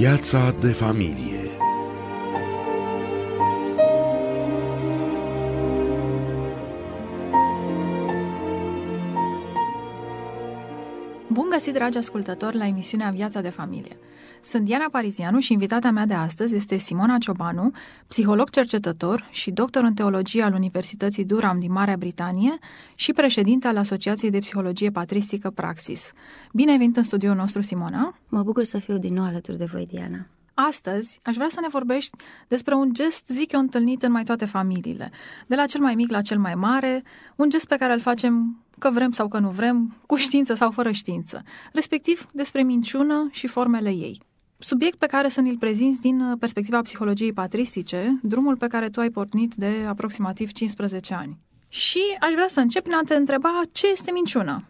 Viața de familie Bun găsit, dragi ascultători, la emisiunea Viața de familie. Sunt Diana Parizianu și invitata mea de astăzi este Simona Ciobanu, psiholog cercetător și doctor în teologie al Universității Durham din Marea Britanie și președinte al Asociației de Psihologie Patristică Praxis. Bine ai venit în studioul nostru, Simona! Mă bucur să fiu din nou alături de voi, Diana! Astăzi aș vrea să ne vorbești despre un gest, zic eu, întâlnit în mai toate familiile, de la cel mai mic la cel mai mare, un gest pe care îl facem că vrem sau că nu vrem, cu știință sau fără știință, respectiv despre minciună și formele ei subiect pe care să ne-l prezinți din uh, perspectiva psihologiei patristice, drumul pe care tu ai pornit de aproximativ 15 ani. Și aș vrea să încep prin a te întreba ce este minciuna.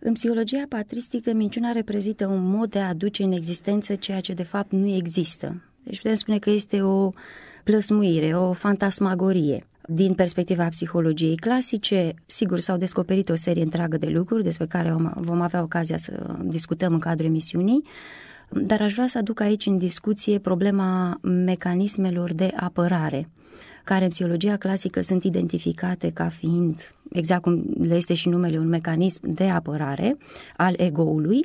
În psihologia patristică, minciuna reprezintă un mod de a aduce în existență ceea ce de fapt nu există. Deci putem spune că este o plăsmuire, o fantasmagorie. Din perspectiva psihologiei clasice, sigur, s-au descoperit o serie întreagă de lucruri despre care vom avea ocazia să discutăm în cadrul emisiunii, dar aș vrea să aduc aici în discuție problema mecanismelor de apărare care în psihologia clasică sunt identificate ca fiind, exact cum le este și numele, un mecanism de apărare al egoului,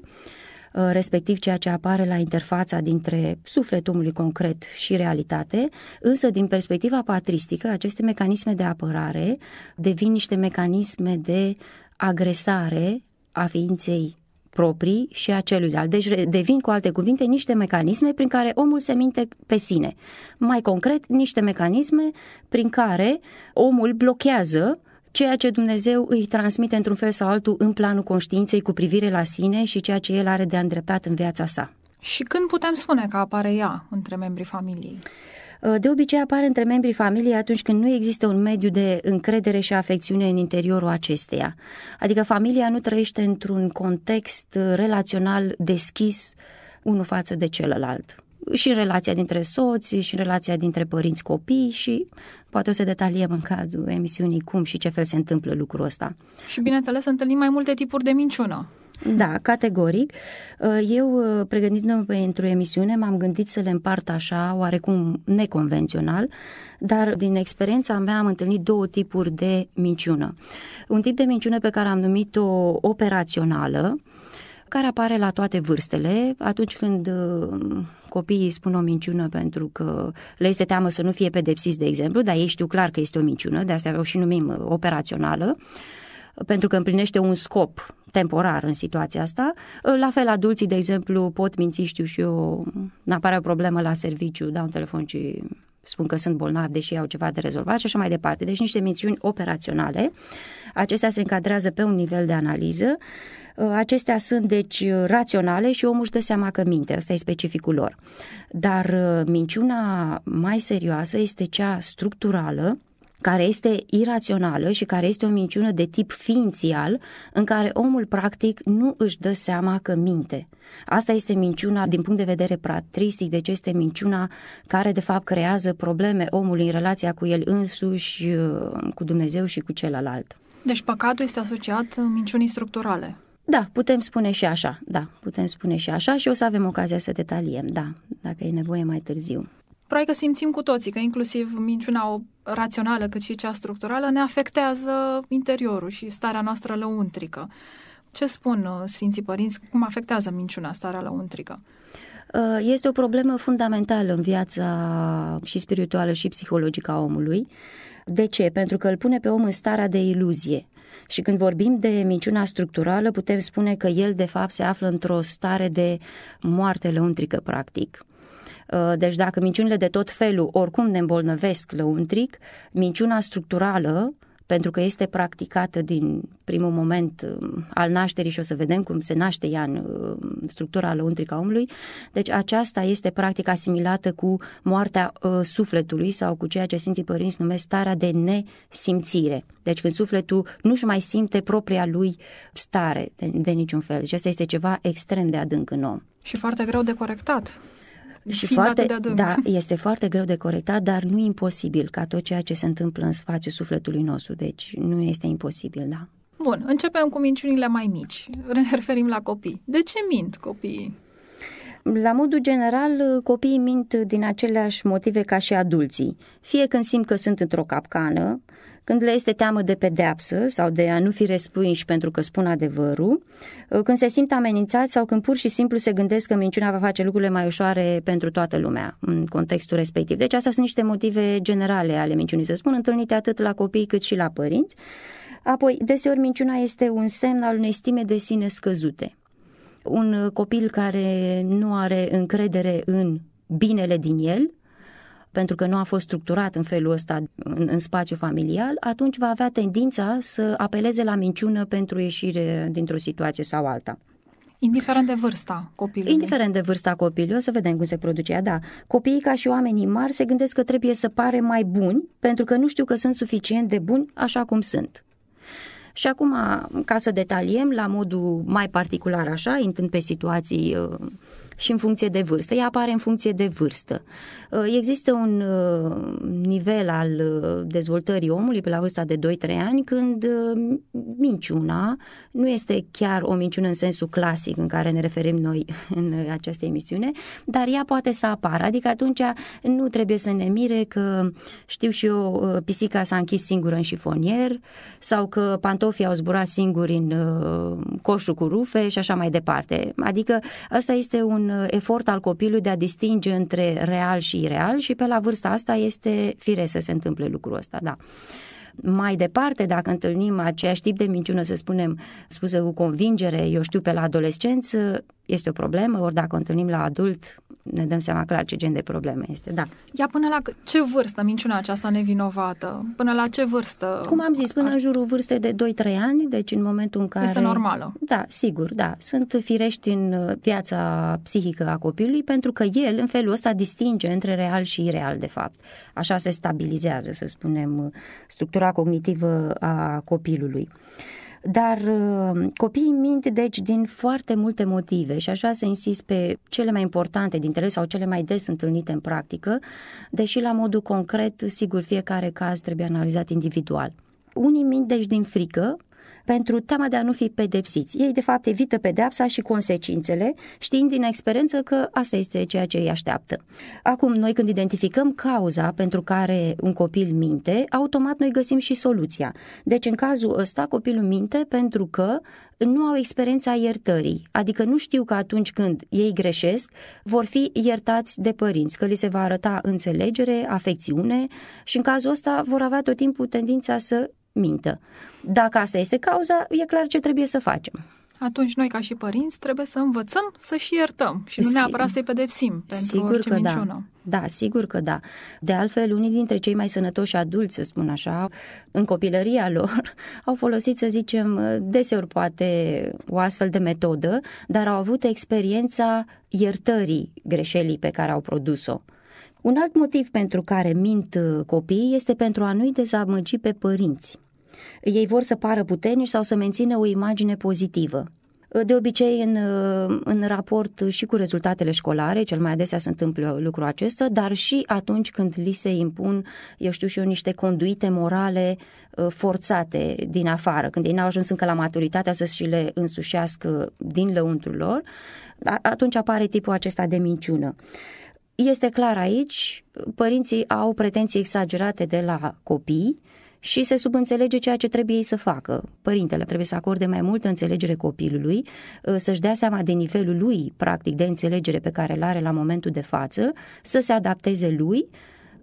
uh, respectiv ceea ce apare la interfața dintre sufletul omului concret și realitate, însă din perspectiva patristică, aceste mecanisme de apărare devin niște mecanisme de agresare a ființei proprii și a celuilalt. Deci devin, cu alte cuvinte, niște mecanisme prin care omul se minte pe sine. Mai concret, niște mecanisme prin care omul blochează ceea ce Dumnezeu îi transmite într-un fel sau altul în planul conștiinței cu privire la sine și ceea ce el are de îndreptat în viața sa. Și când putem spune că apare ea între membrii familiei? Uh, de obicei apare între membrii familiei atunci când nu există un mediu de încredere și afecțiune în interiorul acesteia. Adică familia nu trăiește într-un context uh, relațional deschis unul față de celălalt și în relația dintre soți, și în relația dintre părinți copii și poate o să detaliem în cazul emisiunii cum și ce fel se întâmplă lucrul ăsta. Și bineînțeles întâlnim mai multe tipuri de minciună. Da, categoric. Uh, eu, uh, pregătindu-mă pentru emisiune, m-am gândit să le împart așa, oarecum neconvențional, dar din experiența mea am întâlnit două tipuri de minciună. Un tip de minciună pe care am numit-o operațională, care apare la toate vârstele, atunci când uh, copiii spun o minciună pentru că le este teamă să nu fie pedepsiți, de exemplu, dar ei știu clar că este o minciună, de asta o și numim operațională pentru că împlinește un scop temporar în situația asta. La fel, adulții, de exemplu, pot minți, știu și eu, apare o problemă la serviciu, dau un telefon și spun că sunt bolnavi, deși au ceva de rezolvat și așa mai departe. Deci niște misiuni operaționale. Acestea se încadrează pe un nivel de analiză. Acestea sunt, deci, raționale și omul își dă seama că minte. Asta e specificul lor. Dar uh, minciuna mai serioasă este cea structurală, care este irațională și care este o minciună de tip ființial, în care omul practic nu își dă seama că minte. Asta este minciuna din punct de vedere patristic, deci este minciuna care de fapt creează probleme omului în relația cu el însuși, uh, cu Dumnezeu și cu celălalt. Deci păcatul este asociat uh, minciunii structurale. Da, putem spune și așa, da, putem spune și așa și o să avem ocazia să detaliem, da, dacă e nevoie mai târziu probabil că simțim cu toții că inclusiv minciuna rațională cât și cea structurală ne afectează interiorul și starea noastră lăuntrică. Ce spun uh, Sfinții Părinți? Cum afectează minciuna starea lăuntrică? Uh, este o problemă fundamentală în viața și spirituală și psihologică a omului. De ce? Pentru că îl pune pe om în starea de iluzie. Și când vorbim de minciuna structurală, putem spune că el, de fapt, se află într-o stare de moarte lăuntrică, practic. Uh, deci dacă minciunile de tot felul oricum ne îmbolnăvesc lăuntric, minciuna structurală pentru că este practicată din primul moment um, al nașterii și o să vedem cum se naște ea în um, structura lăuntrică a omului. Deci aceasta este practic asimilată cu moartea uh, sufletului sau cu ceea ce simții Părinți numesc starea de nesimțire. Deci când sufletul nu-și mai simte propria lui stare de, de niciun fel. Deci asta este ceva extrem de adânc în om. Și foarte greu de corectat și fiind foarte, atât de adânc. Da, este foarte greu de corectat, dar nu imposibil ca tot ceea ce se întâmplă în spațiul sufletului nostru. Deci nu este imposibil, da. Bun, începem cu minciunile mai mici. Ne referim la copii. De ce mint copiii? La modul general, copiii mint din aceleași motive ca și adulții. Fie când simt că sunt într-o capcană, când le este teamă de pedeapsă sau de a nu fi respuinși pentru că spun adevărul, uh, când se simt amenințați sau când pur și simplu se gândesc că minciuna va face lucrurile mai ușoare pentru toată lumea în contextul respectiv. Deci astea sunt niște motive generale ale minciunii, să spun, întâlnite atât la copii cât și la părinți. Apoi, deseori minciuna este un semn al unei stime de sine scăzute. Un uh, copil care nu are încredere în binele din el, pentru că nu a fost structurat în felul ăsta în, în spațiu familial, atunci va avea tendința să apeleze la minciună pentru ieșire dintr-o situație sau alta. Indiferent de vârsta copilului. Indiferent de vârsta copilului, o să vedem cum se produce ea, da. Copiii, ca și oamenii mari, se gândesc că trebuie să pare mai buni, pentru că nu știu că sunt suficient de buni așa cum sunt. Și acum, ca să detaliem la modul mai particular așa, intând pe situații uh, și în funcție de vârstă. Ea apare în funcție de vârstă. Uh, există un uh, nivel al uh, dezvoltării omului pe la vârsta de 2-3 ani când minciuna nu este chiar o minciună în sensul clasic în care ne referim noi în această emisiune, dar ea poate să apară. Adică atunci nu trebuie să ne mire că, știu și eu, pisica s-a închis singură în șifonier sau că pantofii au zburat singuri în coșul cu rufe și așa mai departe. Adică asta este un Uh, efort al copilului de a distinge între real și ireal și pe la vârsta asta este fire să se întâmple lucrul ăsta, da. Mai departe, dacă întâlnim aceeași tip de minciună, să spunem, spusă cu convingere, eu știu, pe la adolescență, este o problemă, ori dacă o întâlnim la adult, ne dăm seama clar ce gen de problemă este, da. Ia până la ce vârstă minciuna aceasta nevinovată? Până la ce vârstă? Cum am zis, până în jurul vârstei de 2-3 ani, deci în momentul în care... Este normală. Da, sigur, da. Sunt firești în uh, viața psihică a copilului pentru că el în felul ăsta distinge între real și ireal, de fapt. Așa se stabilizează, să spunem, uh, structura cognitivă a copilului. Uh, dar uh, copiii mint, deci, din foarte multe motive și aș vrea să insist pe cele mai importante dintre ele sau cele mai des întâlnite în practică, deși la modul concret, sigur, fiecare caz trebuie analizat individual. Unii mint, deci, din frică, pentru teama de a nu fi pedepsiți. Ei, de fapt, evită pedepsa și consecințele, știind din experiență că asta este ceea ce îi așteaptă. Acum, noi când identificăm cauza pentru care un copil minte, automat noi găsim și soluția. Deci, în cazul ăsta, copilul minte pentru că nu au experiența iertării, adică nu știu că atunci când ei greșesc, vor fi iertați de părinți, că li se va arăta înțelegere, afecțiune și în cazul ăsta vor avea tot timpul tendința să mintă. Dacă asta este cauza, e clar ce trebuie să facem atunci noi ca și părinți trebuie să învățăm să și iertăm și nu neapărat să-i pedepsim pentru sigur orice că da. minciună. Da. da, sigur că da. De altfel, unii dintre cei mai sănătoși adulți, să spun așa, în copilăria lor, au folosit, să zicem, deseori poate o astfel de metodă, dar au avut experiența iertării greșelii pe care au produs-o. Un alt motiv pentru care mint uh, copiii este pentru a nu-i dezamăgi pe părinți. Ei vor să pară puternici sau să mențină o imagine pozitivă. Uh, de obicei, în, uh, în raport și cu rezultatele școlare, cel mai adesea se întâmplă lucrul acesta, dar și atunci când li se impun, eu știu și eu, niște conduite morale forțate din afară, când ei n-au ajuns încă la maturitatea să și le însușească din lăuntrul lor, atunci apare tipul acesta de minciună. Este clar aici, părinții au pretenții exagerate de la copii și se subînțelege ceea ce trebuie ei să facă. Părintele trebuie să acorde mai multă înțelegere copilului, ă, să-și dea seama de nivelul lui, practic, de înțelegere pe care îl are la momentul de față, să se adapteze lui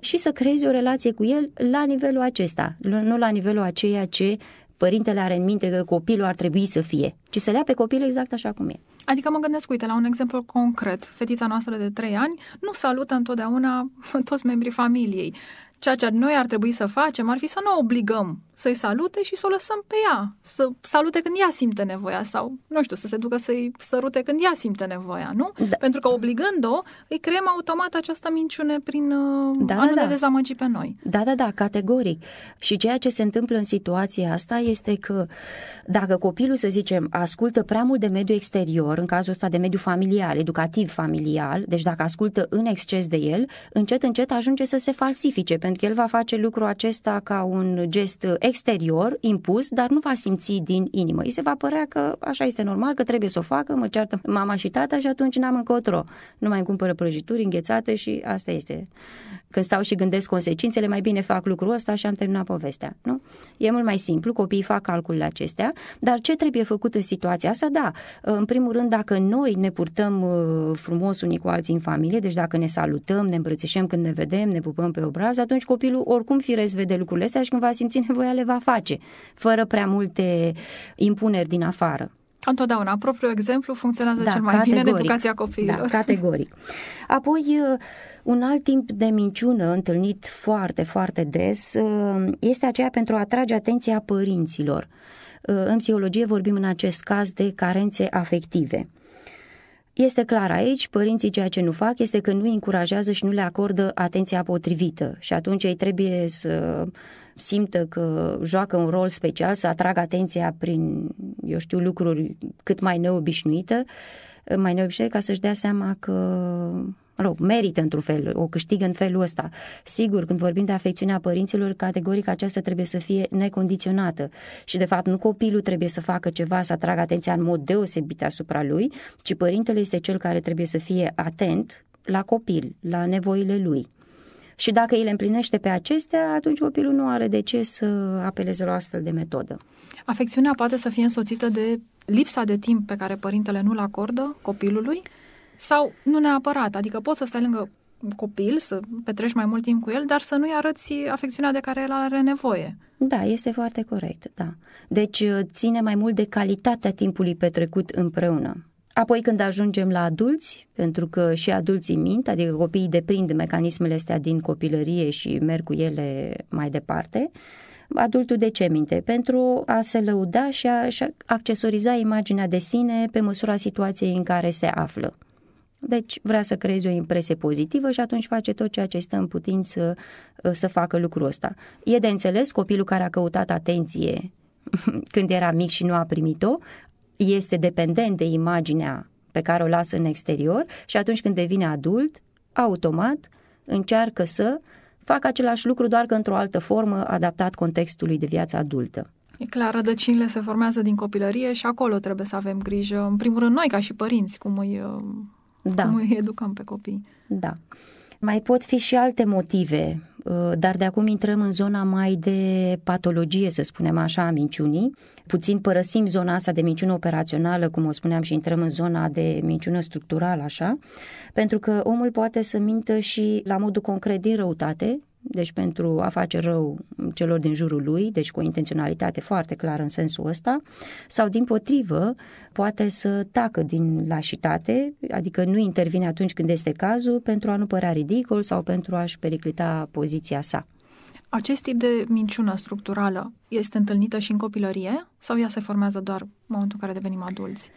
și să creeze o relație cu el la nivelul acesta, nu la nivelul aceea ce părintele are în minte că copilul ar trebui să fie, ci să lea pe copil exact așa cum e. Adică mă gândesc, uite, la un exemplu concret. Fetița noastră de 3 ani nu salută întotdeauna toți membrii familiei. Ceea ce noi ar trebui să facem ar fi să nu obligăm să-i salute și să o lăsăm pe ea, să salute când ea simte nevoia sau, nu știu, să se ducă să-i sărute când ea simte nevoia, nu? Da. Pentru că obligând-o, îi creăm automat această minciune prin uh, da, a da, nu da. ne dezamăgi pe noi. Da, da, da, categoric. Și ceea ce se întâmplă în situația asta este că dacă copilul, să zicem, ascultă prea mult de mediul exterior, în cazul ăsta de mediu familial, educativ familial, deci dacă ascultă în exces de el, încet, încet ajunge să se falsifice, pentru că el va face lucrul acesta ca un gest exterior, impus, dar nu va simți din inimă. Îi se va părea că așa este normal, că trebuie să o facă, mă ceartă mama și tata și atunci n-am încotro. Nu mai îmi cumpără prăjituri înghețate și asta este. Când stau și gândesc consecințele, mai bine fac lucrul ăsta și am terminat povestea. Nu? E mult mai simplu, copiii fac calculul acestea, dar ce trebuie făcut în situația asta? Da, în primul rând, dacă noi ne purtăm uh, frumos unii cu alții în familie, deci dacă ne salutăm, ne îmbrățișăm când ne vedem, ne pupăm pe obraz, atunci copilul oricum firesc vede lucrurile astea și când va simți nevoia le va face, fără prea multe impuneri din afară întotdeauna, propriul exemplu funcționează da, cel mai bine în educația da, copiilor. Da, categoric. Apoi, uh, un alt timp de minciună întâlnit foarte, foarte des uh, este aceea pentru a atrage atenția părinților. Uh, în psihologie vorbim în acest caz de carențe afective. Este clar aici, părinții ceea ce nu fac este că nu îi încurajează și nu le acordă atenția potrivită și atunci ei trebuie să simtă că joacă un rol special, să atragă atenția prin, eu știu, lucruri cât mai neobișnuite, mai neobișnuite, ca să-și dea seama că rog, merită într-un fel, o câștigă în felul ăsta. Sigur, când vorbim de afecțiunea părinților, categoric aceasta trebuie să fie necondiționată și, de fapt, nu copilul trebuie să facă ceva, să atragă atenția în mod deosebit asupra lui, ci părintele este cel care trebuie să fie atent la copil, la nevoile lui. Și dacă îi împlinește pe acestea, atunci copilul nu are de ce să apeleze la o astfel de metodă. Afecțiunea poate să fie însoțită de lipsa de timp pe care părintele nu-l acordă copilului sau nu neapărat, adică poți să stai lângă copil, să petreci mai mult timp cu el, dar să nu-i arăți afecțiunea de care el are nevoie. Da, este foarte corect, da. Deci ține mai mult de calitatea timpului petrecut împreună. Apoi când ajungem la adulți, pentru că și adulții mint, adică copiii deprind mecanismele astea din copilărie și merg cu ele mai departe, adultul de ce minte? Pentru a se lăuda și a, și accesoriza imaginea de sine pe măsura situației în care se află. Deci vrea să creeze o impresie pozitivă și atunci face tot ceea ce stă în putință să, să facă lucrul ăsta. E de înțeles copilul care a căutat atenție când era mic și nu a primit-o, este dependent de imaginea pe care o lasă în exterior și atunci când devine adult, automat încearcă să facă același lucru doar că într-o altă formă adaptat contextului de viață adultă. E clar, rădăcinile se formează din copilărie și acolo trebuie să avem grijă, în primul rând noi ca și părinți, cum îi, da. cum îi educăm pe copii. Da. Mai pot fi și alte motive, uh, dar de acum intrăm în zona mai de patologie, să spunem așa, a minciunii. Puțin părăsim zona asta de minciună operațională, cum o spuneam, și intrăm în zona de minciună structurală, așa, pentru că omul poate să mintă și la modul concret din răutate, deci pentru a face rău celor din jurul lui, deci cu o intenționalitate foarte clară în sensul ăsta, sau din potrivă, poate să tacă din lașitate, adică nu intervine atunci când este cazul, pentru a nu părea ridicol sau pentru a-și periclita poziția sa. Acest tip de minciună structurală este întâlnită și în copilărie sau ea se formează doar în momentul în care devenim adulți?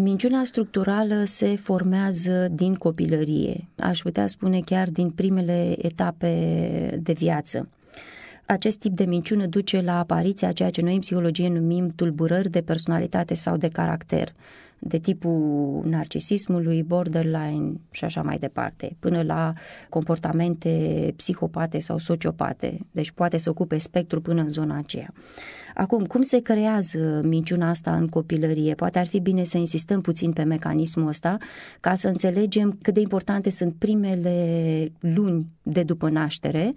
Minciuna structurală se formează din copilărie, aș putea spune chiar din primele etape de viață. Acest tip de minciună duce la apariția ceea ce noi în psihologie numim tulburări de personalitate sau de caracter de tipul narcisismului, borderline și așa mai departe, până la comportamente psihopate sau sociopate. Deci poate să ocupe spectru până în zona aceea. Acum, cum se creează minciuna asta în copilărie? Poate ar fi bine să insistăm puțin pe mecanismul ăsta ca să înțelegem cât de importante sunt primele luni de după naștere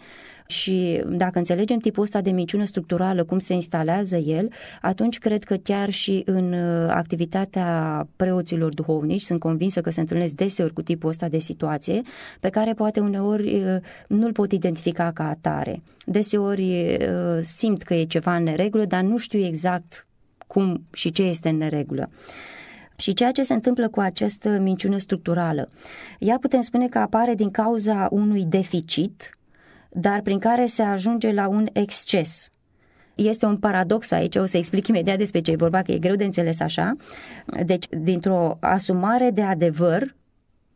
și dacă înțelegem tipul ăsta de minciună structurală, cum se instalează el, atunci cred că chiar și în uh, activitatea preoților duhovnici, sunt convinsă că se întâlnesc deseori cu tipul ăsta de situație, pe care poate uneori uh, nu-l pot identifica ca atare. Deseori uh, simt că e ceva în neregulă, dar nu știu exact cum și ce este în neregulă. Și ceea ce se întâmplă cu această minciună structurală, ea putem spune că apare din cauza unui deficit dar prin care se ajunge la un exces. Este un paradox aici, o să explic imediat despre ce e vorba, că e greu de înțeles așa. Deci, dintr-o asumare de adevăr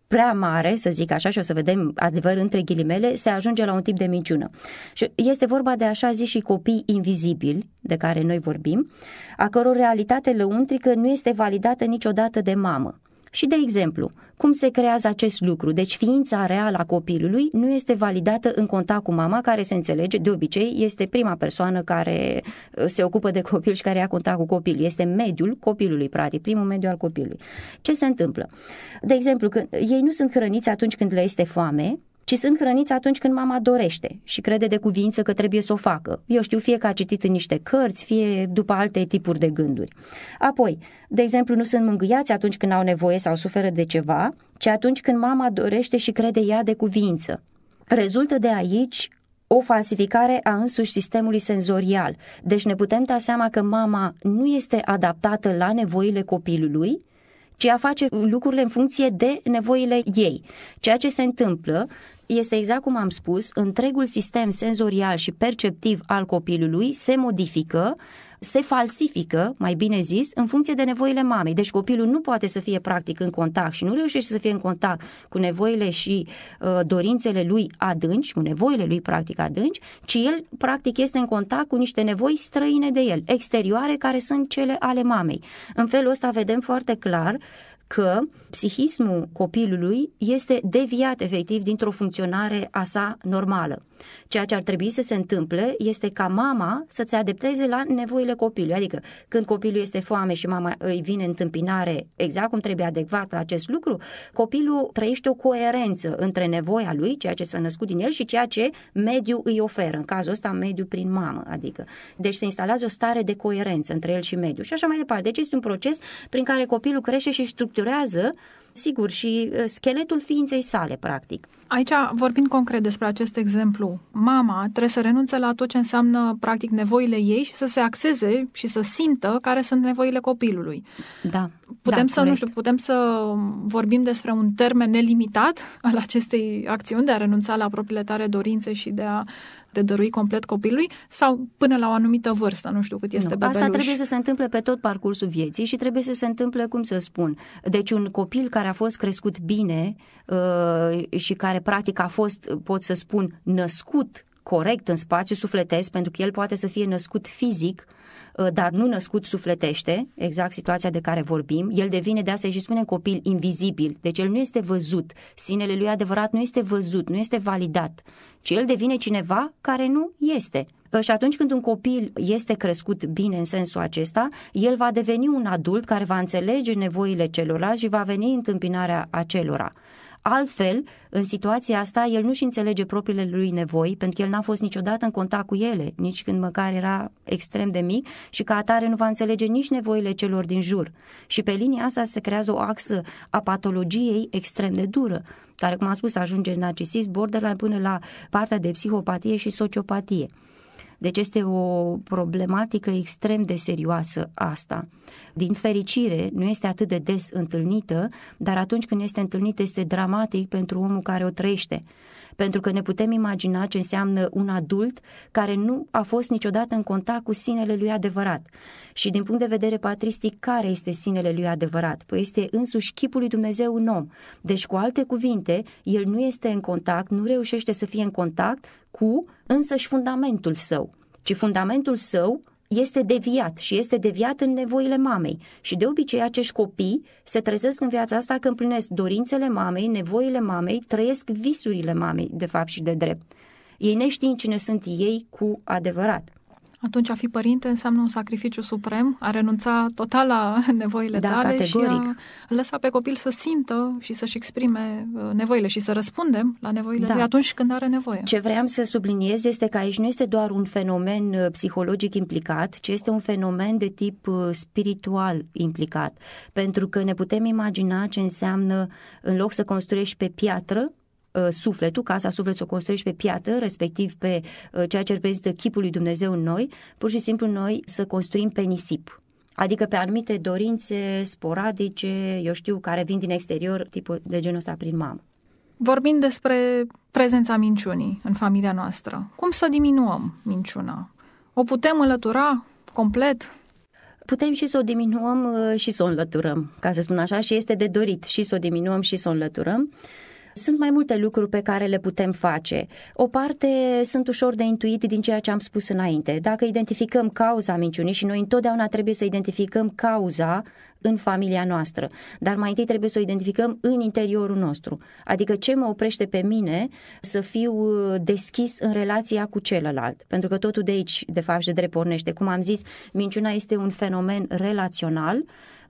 prea mare, să zic așa, și o să vedem adevăr între ghilimele, se ajunge la un tip de minciună. Și este vorba de așa zis și copii invizibili, de care noi vorbim, a căror realitate lăuntrică nu este validată niciodată de mamă. Și, de exemplu, cum se creează acest lucru? Deci ființa reală a copilului nu este validată în contact cu mama, care se înțelege, de obicei, este prima persoană care uh, se ocupă de copil și care ia contact cu copilul. Este mediul copilului, practic, primul mediu al copilului. Ce se întâmplă? De exemplu, când ei nu sunt hrăniți atunci când le este foame, ci sunt hrăniți atunci când mama dorește și crede de cuvință că trebuie să o facă. Eu știu, fie că a citit în niște cărți, fie după alte tipuri de gânduri. Apoi, de exemplu, nu sunt mângâiați atunci când au nevoie sau suferă de ceva, ci atunci când mama dorește și crede ea de cuvință. Rezultă de aici o falsificare a însuși sistemului senzorial. Deci ne putem da seama că mama nu este adaptată la nevoile copilului, ci a face lucrurile în funcție de nevoile ei. Ceea ce se întâmplă este exact cum am spus, întregul sistem senzorial și perceptiv al copilului se modifică se falsifică, mai bine zis, în funcție de nevoile mamei. Deci copilul nu poate să fie practic în contact și nu reușește să fie în contact cu nevoile și uh, dorințele lui adânci, cu nevoile lui practic adânci, ci el practic este în contact cu niște nevoi străine de el, exterioare, care sunt cele ale mamei. În felul ăsta vedem foarte clar uh, că psihismul copilului este deviat efectiv dintr-o funcționare a sa normală. Ceea ce ar trebui să se întâmple este ca mama să se adapteze la nevoile copilului, adică când copilul este foame și mama îi vine întâmpinare exact cum trebuie adecvat la acest lucru, copilul trăiește o coerență între nevoia lui, ceea ce s-a născut din el și ceea ce mediul îi oferă, în cazul ăsta mediul prin mamă, adică. Deci se instalează o stare de coerență între el și mediul și așa mai departe. Deci este un proces prin care copilul crește și structurează configurează sigur, și uh, scheletul ființei sale, practic. Aici, vorbind concret despre acest exemplu, mama trebuie să renunțe la tot ce înseamnă, practic, nevoile ei și să se axeze și să simtă care sunt nevoile copilului. Da. Putem da, să, corect. nu știu, putem să vorbim despre un termen nelimitat al acestei acțiuni de a renunța la propriile tale dorințe și de a de dărui complet copilului sau până la o anumită vârstă, nu știu cât este nu, bebeluș. Asta trebuie să se întâmple pe tot parcursul vieții și trebuie să se întâmple, cum să spun, deci un copil care a fost crescut bine uh, și care practic a fost, pot să spun, născut corect în spațiu sufletesc, pentru că el poate să fie născut fizic, uh, dar nu născut sufletește, exact situația de care vorbim, el devine de asta și spune copil invizibil, deci el nu este văzut, sinele lui adevărat nu este văzut, nu este validat, ci el devine cineva care nu este. Uh, și atunci când un copil este crescut bine în sensul acesta, el va deveni un adult care va înțelege nevoile celorlalți și va veni întâmpinarea acelora. Altfel, în situația asta, el nu-și înțelege propriile lui nevoi, pentru că el n-a fost niciodată în contact cu ele, nici când măcar era extrem de mic și ca atare nu va înțelege nici nevoile celor din jur. Și pe linia asta se creează o axă a patologiei extrem de dură, care, cum am spus, ajunge în narcisism, borderline până la partea de psihopatie și sociopatie. Deci este o problematică extrem de serioasă asta. Din fericire, nu este atât de des întâlnită, dar atunci când este întâlnită este dramatic pentru omul care o trăiește pentru că ne putem imagina ce înseamnă un adult care nu a fost niciodată în contact cu sinele lui adevărat. Și din punct de vedere patristic, care este sinele lui adevărat? Păi este însuși chipul lui Dumnezeu un om. Deci, cu alte cuvinte, el nu este în contact, nu reușește să fie în contact cu însăși fundamentul său, ci fundamentul său este deviat și este deviat în nevoile mamei. Și de obicei acești copii se trezesc în viața asta că împlinesc dorințele mamei, nevoile mamei, trăiesc visurile mamei, de fapt și de drept. Ei neștiind cine sunt ei cu adevărat. Atunci a fi părinte înseamnă un sacrificiu suprem, a renunța total la nevoile da, tale categoric. și a lăsa pe copil să simtă și să-și exprime uh, nevoile și să răspundem la nevoile da. lui atunci când are nevoie. Ce vreau să subliniez este că aici nu este doar un fenomen uh, psihologic implicat, ci este un fenomen de tip uh, spiritual implicat, pentru că ne putem imagina ce înseamnă în loc să construiești pe piatră, Uh, sufletul, casa sufletul o construiești pe piată, respectiv pe uh, ceea ce reprezintă chipul lui Dumnezeu în noi, pur și simplu noi să construim pe nisip. Adică pe anumite dorințe sporadice, eu știu, care vin din exterior, tipul de genul ăsta prin mamă. Vorbind despre prezența minciunii în familia noastră, cum să diminuăm minciuna? O putem înlătura complet? putem și să o diminuăm uh, și să o înlăturăm, ca să spun așa, și este de dorit și să o diminuăm și să o înlăturăm. Sunt mai multe lucruri pe care le putem face. O parte sunt ușor de intuit din ceea ce am spus înainte. Dacă identificăm cauza minciunii și noi întotdeauna trebuie să identificăm cauza în familia noastră, dar mai întâi trebuie să o identificăm în interiorul nostru. Adică ce mă oprește pe mine să fiu uh, deschis în relația cu celălalt. Pentru că totul de aici, de fapt, de drept pornește. Cum am zis, minciuna este un fenomen relațional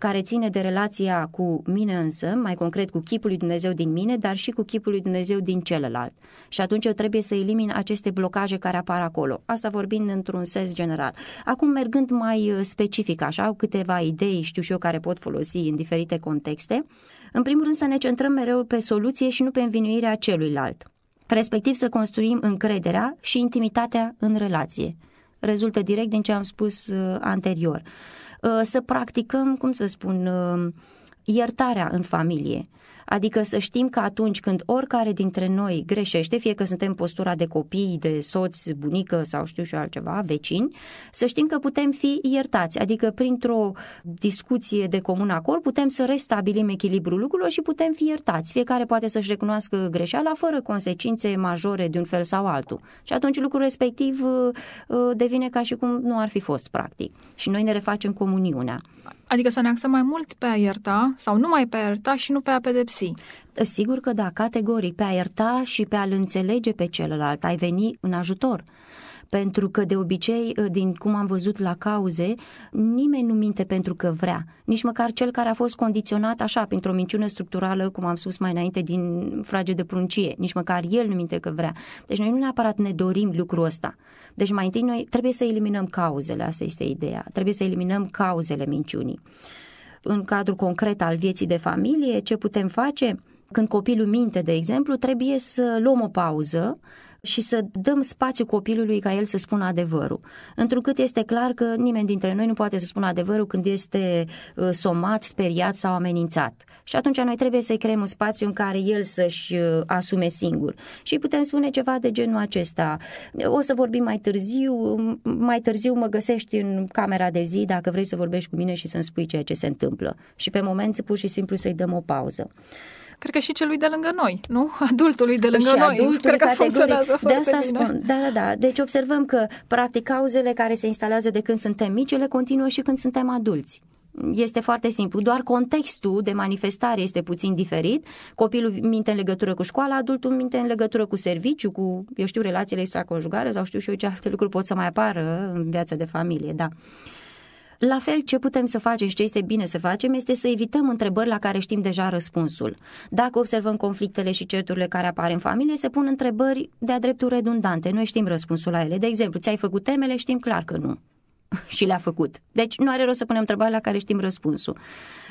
care ține de relația cu mine însă, mai concret cu chipul lui Dumnezeu din mine, dar și cu chipul lui Dumnezeu din celălalt. Și atunci eu trebuie să elimin aceste blocaje care apar acolo. Asta vorbind într-un sens general. Acum, mergând mai uh, specific, așa, au câteva idei, știu și eu, care pot folosi în diferite contexte. În primul rând să ne centrăm mereu pe soluție și nu pe învinuirea celuilalt. Respectiv să construim încrederea și intimitatea în relație. Rezultă direct din ce am spus uh, anterior. Uh, să practicăm, cum să spun, uh, iertarea în familie. Adică să știm că atunci când oricare dintre noi greșește, fie că suntem postura de copii, de soți, bunică sau știu și altceva, vecini, să știm că putem fi iertați. Adică printr-o discuție de comun acord putem să restabilim echilibrul lucrurilor și putem fi iertați. Fiecare poate să-și recunoască greșeala fără consecințe majore de un fel sau altul. Și atunci lucrul respectiv uh, uh, devine ca și cum nu ar fi fost, practic. Și noi ne refacem comuniunea. Adică să ne axăm mai mult pe a ierta sau numai pe a ierta și nu pe a pedepsi morții. Sigur că da, categoric, pe a ierta și pe a-l înțelege pe celălalt, ai veni în ajutor pentru că de obicei, ă, din cum am văzut la cauze, nimeni nu minte pentru că vrea, nici măcar cel care a fost condiționat așa, printr-o minciună structurală, cum am spus mai înainte, din frage de pruncie, nici măcar el nu minte că vrea. Deci noi nu neapărat ne dorim lucrul ăsta. Deci mai întâi noi trebuie să eliminăm cauzele, asta este ideea, trebuie să eliminăm cauzele minciunii în cadrul concret al vieții de familie, ce putem face. Când copilul minte, de exemplu, trebuie să luăm o pauză, și să dăm spațiu copilului ca el să spună adevărul. Întrucât este clar că nimeni dintre noi nu poate să spună adevărul când este uh, somat, speriat sau amenințat. Și atunci noi trebuie să-i creăm un spațiu în care el să-și uh, asume singur. Și putem spune ceva de genul acesta. O să vorbim mai târziu, mai târziu mă găsești în camera de zi dacă vrei să vorbești cu mine și să-mi spui ceea ce se întâmplă. Și pe moment pur și simplu să-i dăm o pauză cred că și celui de lângă noi, nu? Adultului de lângă și noi. Cred că funcționează De asta bine. spun. Da, da, da. Deci observăm că, practic, cauzele care se instalează de când suntem mici, ele continuă și când suntem adulți. Este foarte simplu, doar contextul de manifestare este puțin diferit. Copilul minte în legătură cu școala, adultul minte în legătură cu serviciu, cu, eu știu, relațiile extraconjugare sau știu și eu ce alte lucruri pot să mai apară în viața de familie, da. Uh, la fel, ce putem să facem și ce este bine să facem este să evităm întrebări la care știm deja răspunsul. Dacă observăm conflictele și certurile care apar în familie, se pun întrebări de-a dreptul redundante. Noi știm răspunsul la ele. De exemplu, ți-ai făcut temele? Știm clar că nu. și le-a făcut. Deci nu are rost să punem întrebarea la care știm răspunsul.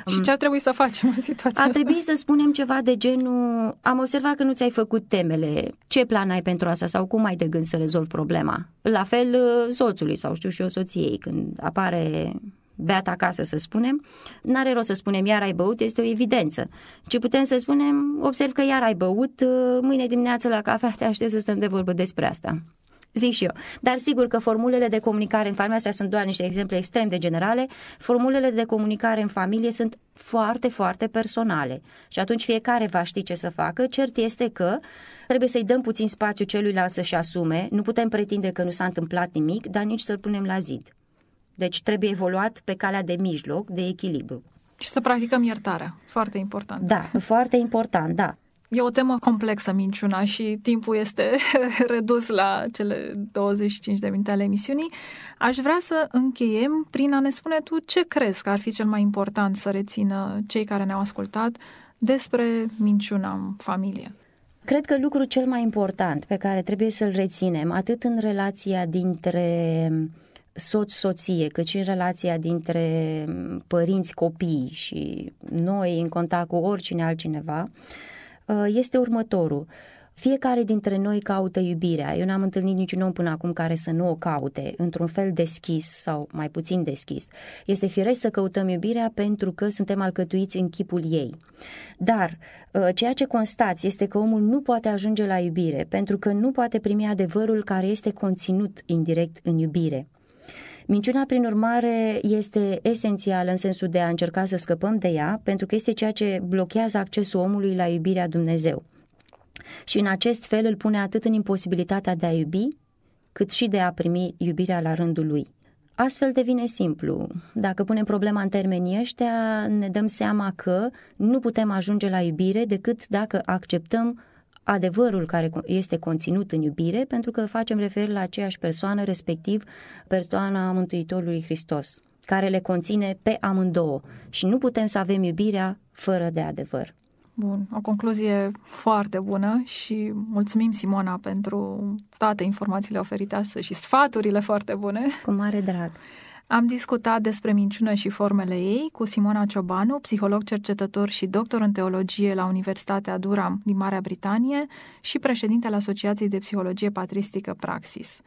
Și mm. ce ar trebui să facem în situația Ar trebui asta? să spunem ceva de genul am observat că nu ți-ai făcut temele, ce plan ai pentru asta sau cum ai de gând să rezolvi problema. La fel uh, soțului sau știu și o soției când apare beat acasă, să spunem, n-are rost să spunem iar ai băut, este o evidență. Ce putem să spunem, observ că iar ai băut, uh, mâine dimineață la cafea te aștept să stăm de vorbă despre asta zic și eu. Dar sigur că formulele de comunicare în familie, astea sunt doar niște exemple extrem de generale, formulele de comunicare în familie sunt foarte, foarte personale. Și atunci fiecare va ști ce să facă. Cert este că trebuie să-i dăm puțin spațiu celuilalt să-și asume. Nu putem pretinde că nu s-a întâmplat nimic, dar nici să-l punem la zid. Deci trebuie evoluat pe calea de mijloc, de echilibru. Și să practicăm iertarea. Foarte important. Da, foarte important, da. E o temă complexă, minciuna, și timpul este redus la cele 25 de minute ale emisiunii. Aș vrea să încheiem prin a ne spune tu ce crezi că ar fi cel mai important să rețină cei care ne-au ascultat despre minciuna în familie. Cred că lucrul cel mai important pe care trebuie să-l reținem, atât în relația dintre soț-soție, cât și în relația dintre părinți-copii și noi în contact cu oricine altcineva, Uh, este următorul. Fiecare dintre noi caută iubirea. Eu n-am întâlnit niciun om până acum care să nu o caute, într-un fel deschis sau mai puțin deschis. Este firesc să căutăm iubirea pentru că suntem alcătuiți în chipul ei. Dar uh, ceea ce constați este că omul nu poate ajunge la iubire pentru că nu poate primi adevărul care este conținut indirect în iubire. Minciuna, prin urmare, este esențială în sensul de a încerca să scăpăm de ea, pentru că este ceea ce blochează accesul omului la iubirea Dumnezeu. Și în acest fel îl pune atât în imposibilitatea de a iubi, cât și de a primi iubirea la rândul lui. Astfel devine simplu. Dacă punem problema în termenii ăștia, ne dăm seama că nu putem ajunge la iubire decât dacă acceptăm adevărul care este conținut în iubire, pentru că facem refer la aceeași persoană, respectiv persoana Mântuitorului Hristos, care le conține pe amândouă și nu putem să avem iubirea fără de adevăr. Bun, o concluzie foarte bună și mulțumim Simona pentru toate informațiile oferite astăzi și sfaturile foarte bune. Cu mare drag. Am discutat despre minciună și formele ei cu Simona Ciobanu, psiholog cercetător și doctor în teologie la Universitatea Durham din Marea Britanie și președintele Asociației de Psihologie Patristică Praxis.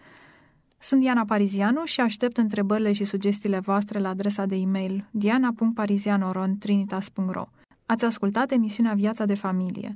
Sunt Diana Parizianu și aștept întrebările și sugestiile voastre la adresa de e-mail diana.parizianoron.trinitas.ro Ați ascultat emisiunea Viața de familie.